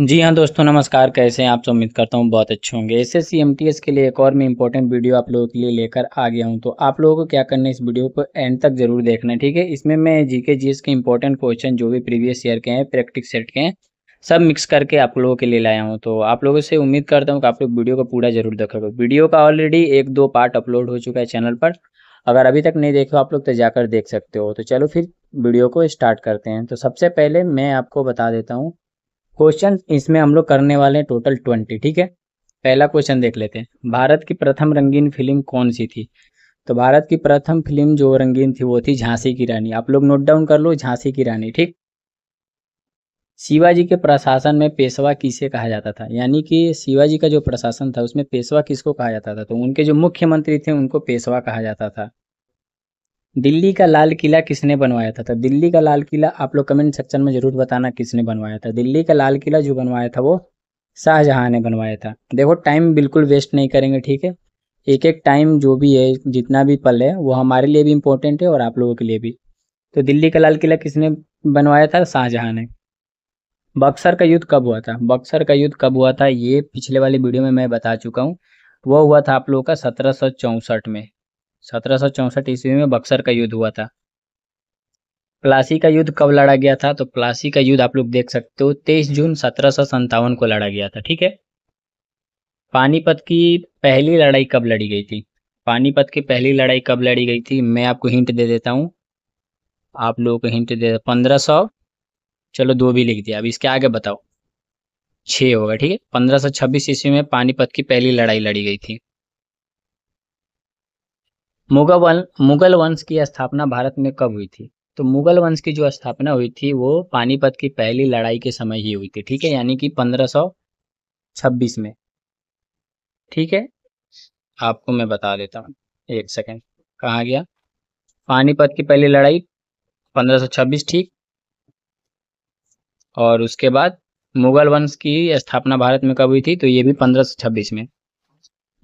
जी हाँ दोस्तों नमस्कार कैसे हैं आप उम्मीद करता हूँ बहुत अच्छे होंगे एस एस के लिए एक और मैं इंपॉर्टेंट वीडियो आप लोगों के लिए लेकर आ गया हूँ तो आप लोगों को क्या करना है इस वीडियो को एंड तक जरूर देखना है ठीक है इसमें मैं जीके जीएस के इंपॉर्टेंट क्वेश्चन जो भी प्रीवियस ईयर के हैं प्रैक्टिक सेट के हैं सब मिक्स करके आप लोगों के लिए लाया हूँ तो आप लोगों से उम्मीद करता हूँ कि आप लोग वीडियो को पूरा जरूर देखोगे वीडियो का ऑलरेडी एक दो पार्ट अपलोड हो चुका है चैनल पर अगर अभी तक नहीं देखो आप लोग तो जाकर देख सकते हो तो चलो फिर वीडियो को स्टार्ट करते हैं तो सबसे पहले मैं आपको बता देता हूँ क्वेश्चन इसमें हम लोग करने वाले हैं टोटल ट्वेंटी ठीक है पहला क्वेश्चन देख लेते हैं भारत की प्रथम रंगीन फिल्म कौन सी थी तो भारत की प्रथम फिल्म जो रंगीन थी वो थी झांसी की रानी आप लोग नोट डाउन कर लो झांसी की रानी ठीक शिवाजी के प्रशासन में पेशवा किसे कहा जाता था यानी कि शिवाजी का जो प्रशासन था उसमें पेशवा किसको कहा जाता था तो उनके जो मुख्यमंत्री थे उनको पेशवा कहा जाता था दिल्ली का लाल किला किसने बनवाया था तो दिल्ली का लाल किला आप लोग कमेंट सेक्शन में जरूर बताना किसने बनवाया था दिल्ली का लाल किला जो बनवाया था वो शाहजहां ने बनवाया था देखो टाइम बिल्कुल वेस्ट नहीं करेंगे ठीक है एक एक टाइम जो भी है जितना भी पल है वो हमारे लिए भी इम्पोर्टेंट है और आप लोगों के लिए भी तो दिल्ली का लाल किला किसने बनवाया था शाहजहां ने बक्सर का युद्ध कब हुआ था बक्सर का युद्ध कब हुआ था ये पिछले वाली वीडियो में मैं बता चुका हूँ वह हुआ था आप लोगों का सत्रह में सत्रह सौ ईस्वी में बक्सर का युद्ध हुआ था प्लासी का युद्ध कब लड़ा गया था तो प्लासी का युद्ध आप लोग देख सकते हो तेईस जून सत्रह को लड़ा गया था ठीक है पानीपत की पहली लड़ाई कब लड़ी गई थी पानीपत की पहली लड़ाई कब लड़ी गई थी मैं आपको हिंट दे देता हूँ आप लोगों को हिंट दे पंद्रह सौ चलो दो भी लिख दिया अब इसके आगे बताओ छ होगा ठीक है पंद्रह सौ छब्बीस ईस्वी में पानीपत की पहली लड़ाई लड़ी गई थी मुगल मुगल वंश की स्थापना भारत में कब हुई थी तो मुगल वंश की जो स्थापना हुई थी वो पानीपत की पहली लड़ाई के समय ही हुई थी ठीक है यानी कि 1526 में ठीक है आपको मैं बता देता हूँ एक सेकेंड कहाँ गया पानीपत की पहली लड़ाई 1526 ठीक और उसके बाद मुगल वंश की स्थापना भारत में कब हुई थी तो ये भी 1526 में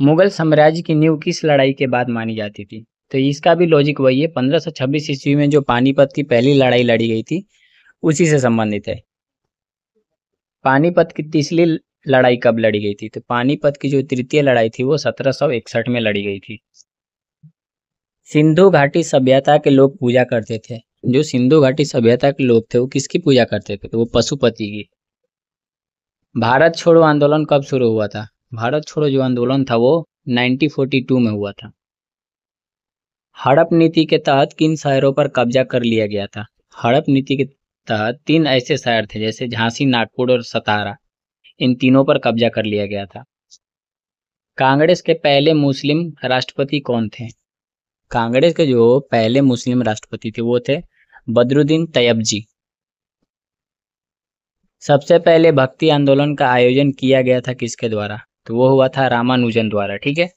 मुगल साम्राज्य की नींव किस लड़ाई के बाद मानी जाती थी तो इसका भी लॉजिक वही है पंद्रह सौ छब्बीस ईस्वी में जो पानीपत की पहली लड़ाई लड़ी गई थी उसी से संबंधित है पानीपत की तीसरी लड़ाई कब लड़ी गई थी तो पानीपत की जो तृतीय लड़ाई थी वो इकसठ में लड़ी गई थी सिंधु घाटी सभ्यता के लोग पूजा करते थे जो सिंधु घाटी सभ्यता के लोग थे वो किसकी पूजा करते थे तो वो पशुपति की भारत छोड़ो आंदोलन कब शुरू हुआ था भारत छोड़ो जो आंदोलन था वो 1942 में हुआ था हड़प नीति के तहत किन शहरों पर कब्जा कर लिया गया था हड़प नीति के तहत तीन ऐसे शहर थे जैसे झांसी नागपुर और सतारा इन तीनों पर कब्जा कर लिया गया था कांग्रेस के पहले मुस्लिम राष्ट्रपति कौन थे कांग्रेस के जो पहले मुस्लिम राष्ट्रपति थे वो थे बदरुद्दीन तैयब जी सबसे पहले भक्ति आंदोलन का आयोजन किया गया था किसके द्वारा तो वो हुआ था रामानुजन द्वारा ठीक है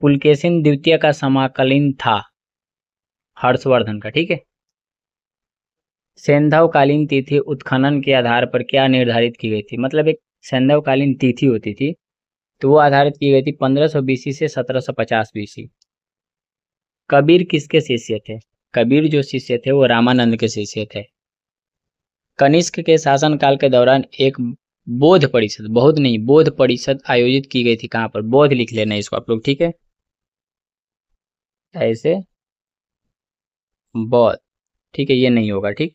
पुलकेशिन द्वितीय का समाकलिन था हर्षवर्धन का ठीक है सेंधवकालीन तिथि उत्खनन के आधार पर क्या निर्धारित की गई थी मतलब एक सेंधवकालीन तिथि होती थी तो वो आधारित की गई थी 1500 बीसी से 1750 सौ बीसी कबीर किसके शिष्य थे कबीर जो शिष्य थे वो रामानंद के शिष्य थे कनिष्क के शासनकाल के दौरान एक बोध परिषद बहुत नहीं बोध परिषद आयोजित की गई थी कहां पर बोध लिख लेना इसको आप लोग ठीक है ऐसे बोध ठीक है ये नहीं होगा ठीक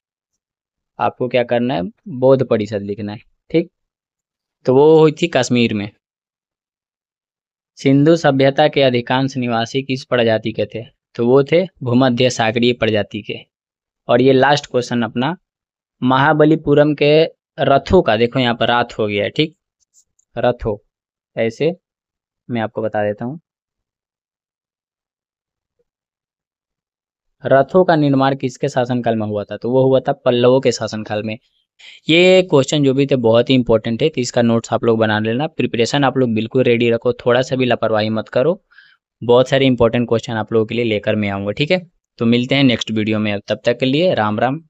आपको क्या करना है बोध परिषद लिखना है ठीक तो वो हुई थी कश्मीर में सिंधु सभ्यता के अधिकांश निवासी किस प्रजाति के थे तो वो थे भूमध्य सागरीय प्रजाति के और ये लास्ट क्वेश्चन अपना महाबलीपुरम के रथों का देखो यहाँ पर रात हो गया है ठीक रथो ऐसे मैं आपको बता देता हूं रथों का निर्माण किसके शासनकाल में हुआ था तो वो हुआ था पल्लवों के शासनकाल में ये क्वेश्चन जो भी थे बहुत ही इंपॉर्टेंट है तो इसका नोट्स आप लोग बना लेना प्रिपरेशन आप लोग बिल्कुल रेडी रखो थोड़ा सा भी लापरवाही मत करो बहुत सारे इंपॉर्टेंट क्वेश्चन आप लोगों के लिए लेकर मैं आऊंगा ठीक है तो मिलते हैं नेक्स्ट वीडियो में तब तक के लिए राम राम